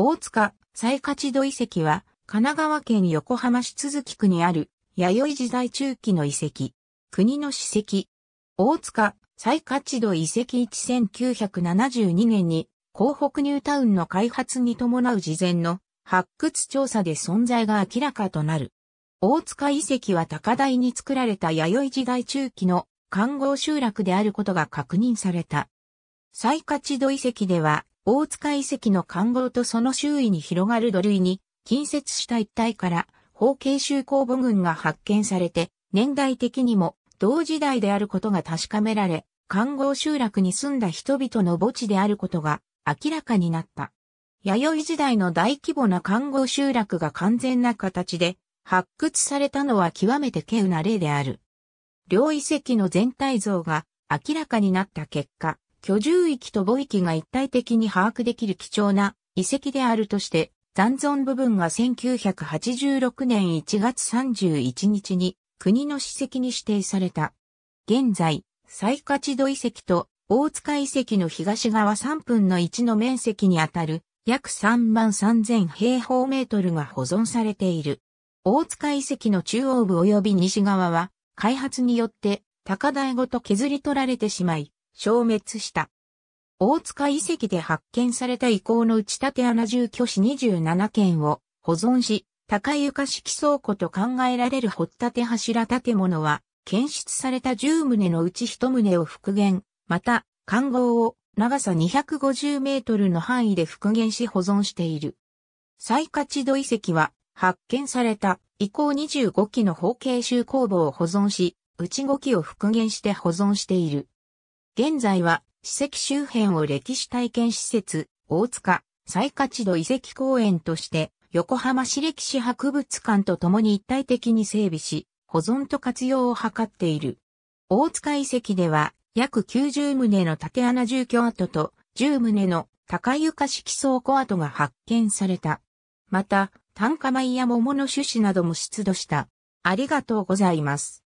大塚、再勝土遺跡は、神奈川県横浜市都筑区にある、弥生時代中期の遺跡。国の史跡。大塚、再勝土遺跡1972年に、港北ニュータウンの開発に伴う事前の発掘調査で存在が明らかとなる。大塚遺跡は高台に作られた弥生時代中期の観光集落であることが確認された。再勝戸遺跡では、大塚遺跡の環合とその周囲に広がる土塁に近接した一帯から方形集公母群が発見されて、年代的にも同時代であることが確かめられ、環合集落に住んだ人々の墓地であることが明らかになった。弥生時代の大規模な環護集落が完全な形で発掘されたのは極めて稀有な例である。両遺跡の全体像が明らかになった結果、居住域と母域が一体的に把握できる貴重な遺跡であるとして、残存部分が1986年1月31日に国の史跡に指定された。現在、最地土遺跡と大塚遺跡の東側3分の1の面積にあたる約3万3000平方メートルが保存されている。大塚遺跡の中央部及び西側は開発によって高台ごと削り取られてしまい、消滅した。大塚遺跡で発見された遺構の打ち立て穴住居址27件を保存し、高床式倉庫と考えられる掘立て柱建物は、検出された10棟のうち1棟を復元、また、看号を長さ250メートルの範囲で復元し保存している。最価値度遺跡は、発見された遺構25基の方形集工房を保存し、内5基を復元して保存している。現在は、史跡周辺を歴史体験施設、大塚、再活度遺跡公園として、横浜市歴史博物館と共に一体的に整備し、保存と活用を図っている。大塚遺跡では、約90棟の縦穴住居跡と10棟の高床式倉庫跡が発見された。また、炭価米や桃の種子なども出土した。ありがとうございます。